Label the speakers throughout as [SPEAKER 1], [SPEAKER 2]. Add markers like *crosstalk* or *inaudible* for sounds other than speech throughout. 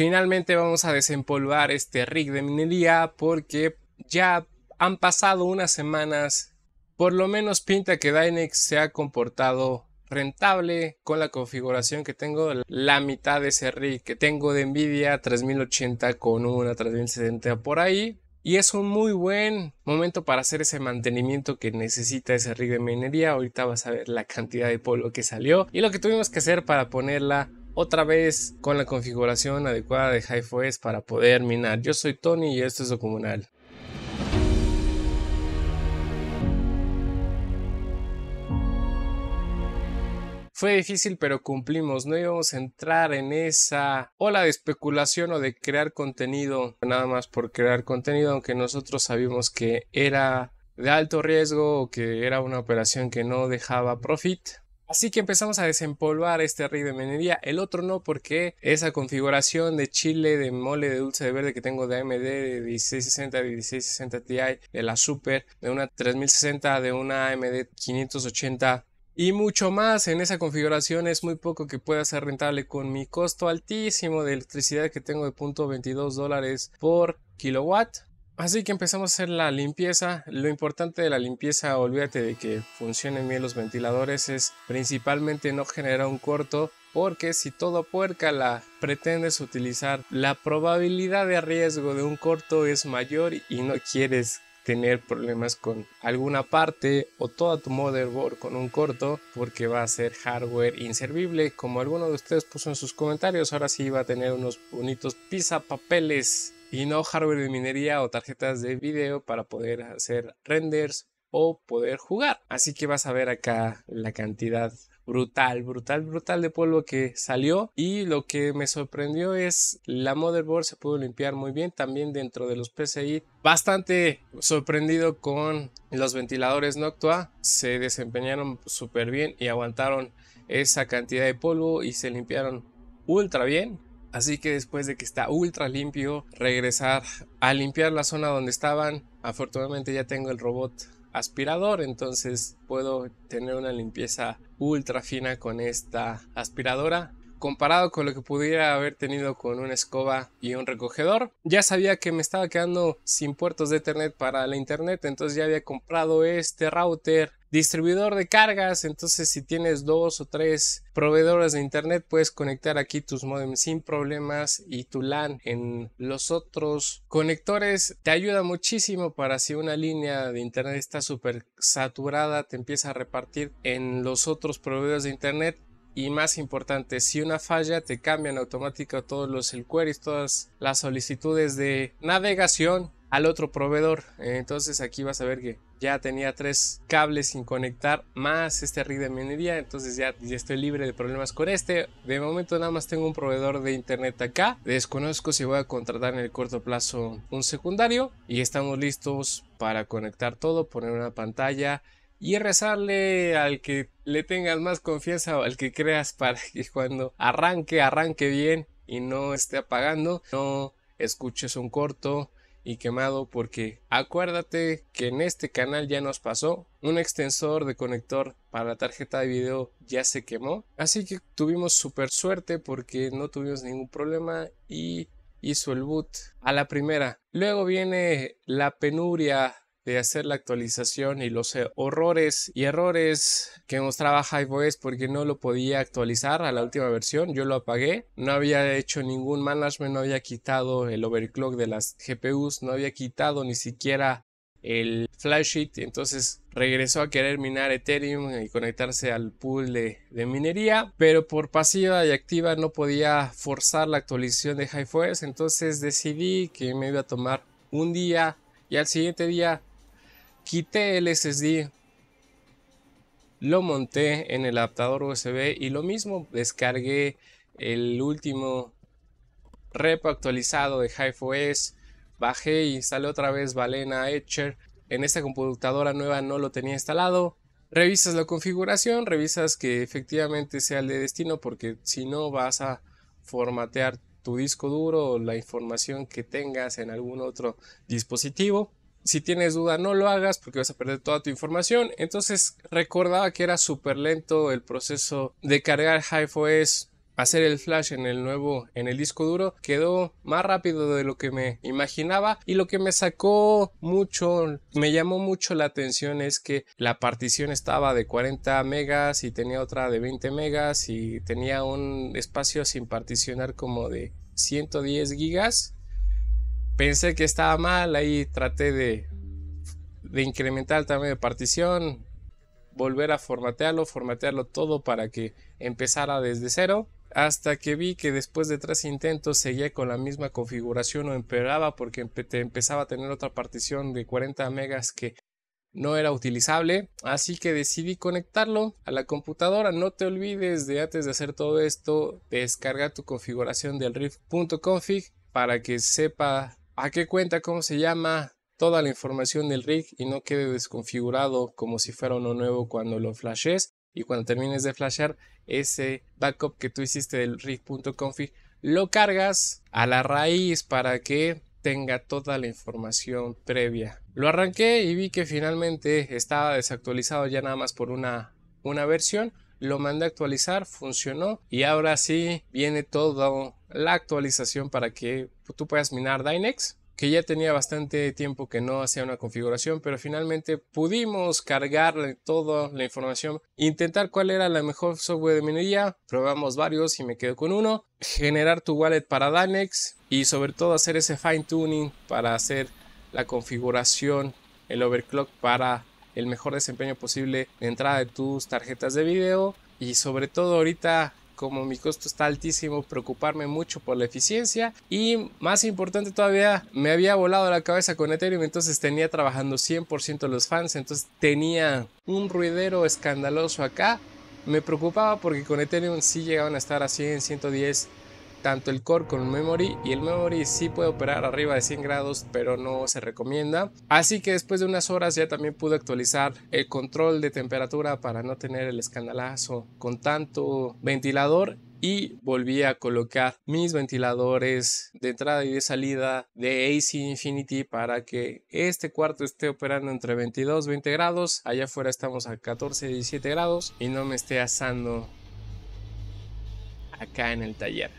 [SPEAKER 1] Finalmente vamos a desempolvar este rig de minería porque ya han pasado unas semanas. Por lo menos pinta que Dynex se ha comportado rentable con la configuración que tengo. La mitad de ese rig que tengo de Nvidia 3080 con una 3070 por ahí. Y es un muy buen momento para hacer ese mantenimiento que necesita ese rig de minería. Ahorita vas a ver la cantidad de polvo que salió y lo que tuvimos que hacer para ponerla otra vez con la configuración adecuada de HiFOS para poder minar. Yo soy Tony y esto es Documental. Fue difícil, pero cumplimos. No íbamos a entrar en esa ola de especulación o de crear contenido, nada más por crear contenido, aunque nosotros sabíamos que era de alto riesgo o que era una operación que no dejaba profit. Así que empezamos a desempolvar este rey de minería, el otro no porque esa configuración de chile de mole de dulce de verde que tengo de AMD de 1660 1660 Ti de la Super, de una 3060 de una AMD 580 y mucho más en esa configuración es muy poco que pueda ser rentable con mi costo altísimo de electricidad que tengo de 0.22 dólares por kilowatt Así que empezamos a hacer la limpieza. Lo importante de la limpieza, olvídate de que funcionen bien los ventiladores, es principalmente no generar un corto, porque si todo puerca la pretendes utilizar, la probabilidad de riesgo de un corto es mayor y no quieres tener problemas con alguna parte o toda tu motherboard con un corto porque va a ser hardware inservible como alguno de ustedes puso en sus comentarios ahora sí va a tener unos bonitos pizza papeles y no hardware de minería o tarjetas de video para poder hacer renders o poder jugar. Así que vas a ver acá la cantidad brutal, brutal, brutal de polvo que salió y lo que me sorprendió es la motherboard se pudo limpiar muy bien también dentro de los PCI. Bastante sorprendido con los ventiladores Noctua, se desempeñaron súper bien y aguantaron esa cantidad de polvo y se limpiaron ultra bien. Así que después de que está ultra limpio, regresar a limpiar la zona donde estaban. Afortunadamente ya tengo el robot aspirador, entonces puedo tener una limpieza ultra fina con esta aspiradora comparado con lo que pudiera haber tenido con una escoba y un recogedor. Ya sabía que me estaba quedando sin puertos de internet para la Internet, entonces ya había comprado este router distribuidor de cargas. Entonces, si tienes dos o tres proveedores de internet, puedes conectar aquí tus modems sin problemas y tu LAN en los otros conectores. Te ayuda muchísimo para si una línea de internet está súper saturada, te empieza a repartir en los otros proveedores de internet y más importante, si una falla te cambian automáticamente todos los queries, todas las solicitudes de navegación al otro proveedor. Eh, entonces aquí vas a ver que ya tenía tres cables sin conectar más este rig de minería. Entonces ya, ya estoy libre de problemas con este. De momento nada más tengo un proveedor de internet acá. Desconozco si voy a contratar en el corto plazo un secundario. Y estamos listos para conectar todo, poner una pantalla y rezarle al que le tengas más confianza o al que creas para *laughs* que cuando arranque, arranque bien y no esté apagando, no escuches un corto y quemado porque acuérdate que en este canal ya nos pasó un extensor de conector para la tarjeta de video ya se quemó así que tuvimos super suerte porque no tuvimos ningún problema y hizo el boot a la primera luego viene la penuria de hacer la actualización y los eh, horrores y errores que mostraba HiveOS porque no lo podía actualizar a la última versión. Yo lo apagué, no había hecho ningún management, no había quitado el overclock de las GPUs, no había quitado ni siquiera el flash entonces regresó a querer minar Ethereum y conectarse al pool de, minería, pero por pasiva y activa no podía forzar la actualización de HiveOS, entonces decidí que me iba a tomar un día y al siguiente día Quité el SSD, lo monté en el adaptador USB y lo mismo descargué el último repo actualizado de OS, bajé y sale otra vez Balena Etcher. En esta computadora nueva no lo tenía instalado. Revisas la configuración, revisas que efectivamente sea el de destino porque si no vas a formatear tu disco duro o la información que tengas en algún otro dispositivo si tienes duda no lo hagas porque vas a perder toda tu información. Entonces recordaba que era súper lento el proceso de cargar HiFOS hacer el flash en el nuevo en el disco duro quedó más rápido de lo que me imaginaba y lo que me sacó mucho me llamó mucho la atención es que la partición estaba de 40 megas y tenía otra de 20 megas y tenía un espacio sin particionar como de 110 gigas pensé que estaba mal, ahí traté de, incrementar el tamaño de partición, volver a formatearlo, formatearlo todo para que empezara desde cero, hasta que vi que después de tres intentos seguía con la misma configuración o empeoraba porque empezaba a tener otra partición de 40 megas que no era utilizable, así que decidí conectarlo a la computadora. No te olvides de antes de hacer todo esto, descargar tu configuración del rift.config para que sepa a qué cuenta, cómo se llama, toda la información del rig y no quede desconfigurado como si fuera uno nuevo cuando lo flashes y cuando termines de flashear ese backup que tú hiciste del rig.config lo cargas a la raíz para que tenga toda la información previa. Lo arranqué y vi que finalmente estaba desactualizado ya nada más por una, una versión, lo mandé a actualizar, funcionó y ahora sí viene toda la actualización para que tú puedas minar Dynex que ya tenía bastante tiempo que no hacía una configuración, pero finalmente pudimos cargarle toda la información, intentar cuál era la mejor software de minería, probamos varios y me quedo con uno, generar tu wallet para Dynex y sobre todo hacer ese fine tuning para hacer la configuración, el overclock para el mejor desempeño posible de entrada de tus tarjetas de video y sobre todo ahorita como mi costo está altísimo, preocuparme mucho por la eficiencia. Y más importante todavía, me había volado la cabeza con Ethereum, entonces tenía trabajando 100% los fans, entonces tenía un ruidero escandaloso acá. Me preocupaba porque con Ethereum sí llegaban a estar a 100, 110 tanto el core como el memory y el memory sí puede operar arriba de 100 grados pero no se recomienda así que después de unas horas ya también pude actualizar el control de temperatura para no tener el escandalazo con tanto ventilador y volví a colocar mis ventiladores de entrada y de salida de AC Infinity para que este cuarto esté operando entre 22 20 grados allá afuera estamos a 14 17 grados y no me esté asando acá en el taller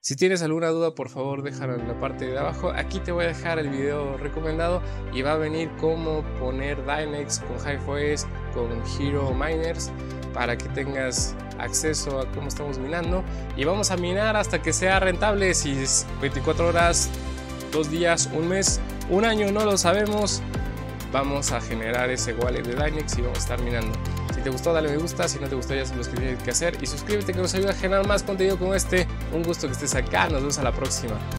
[SPEAKER 1] si tienes alguna duda, por favor, déjala en la parte de abajo. Aquí te voy a dejar el video recomendado y va a venir cómo poner Dynex con HiFoS, con Hero Miners, para que tengas acceso a cómo estamos minando. Y vamos a minar hasta que sea rentable, si es 24 horas, 2 días, un mes, un año, no lo sabemos. Vamos a generar ese wallet de Dynex y vamos a estar minando. Si te gustó, dale me gusta. Si no te gustó, ya sabes lo que tienes que hacer. Y suscríbete que nos ayuda a generar más contenido como este. Un gusto que estés acá, nos vemos a la próxima.